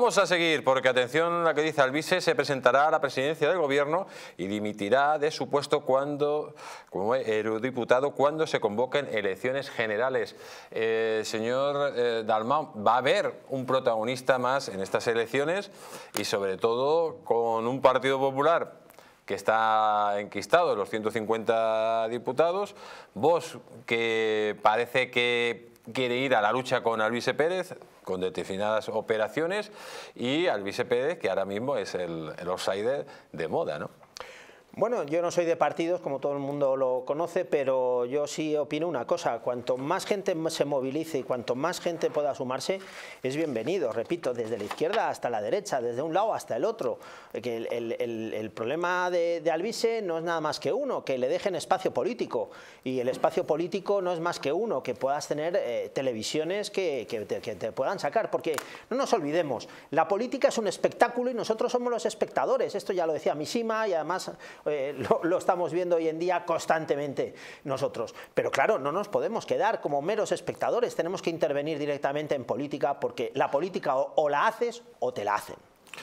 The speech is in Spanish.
Vamos a seguir, porque atención a lo que dice Alvise, se presentará a la presidencia del gobierno y dimitirá de su puesto cuando, como eurodiputado cuando se convoquen elecciones generales. Eh, señor eh, Dalmau, va a haber un protagonista más en estas elecciones y sobre todo con un Partido Popular que está enquistado, los 150 diputados, Vos, que parece que quiere ir a la lucha con Alvise Pérez, con determinadas operaciones, y Alvise Pérez, que ahora mismo es el, el outsider de moda, ¿no? Bueno, yo no soy de partidos, como todo el mundo lo conoce, pero yo sí opino una cosa. Cuanto más gente se movilice y cuanto más gente pueda sumarse, es bienvenido. Repito, desde la izquierda hasta la derecha, desde un lado hasta el otro. Que el, problema de, de no es nada más que uno, que le dejen espacio político. Y el espacio político no es más que uno, que puedas tener eh, televisiones que, te, que te puedan sacar. Porque no nos olvidemos, la política es un espectáculo y nosotros somos los espectadores. Esto ya lo decía Mishima y además eh, lo, estamos viendo hoy en día constantemente nosotros. Pero claro, no nos podemos quedar como meros espectadores, tenemos que intervenir directamente en política porque la política o la haces o te la hacen.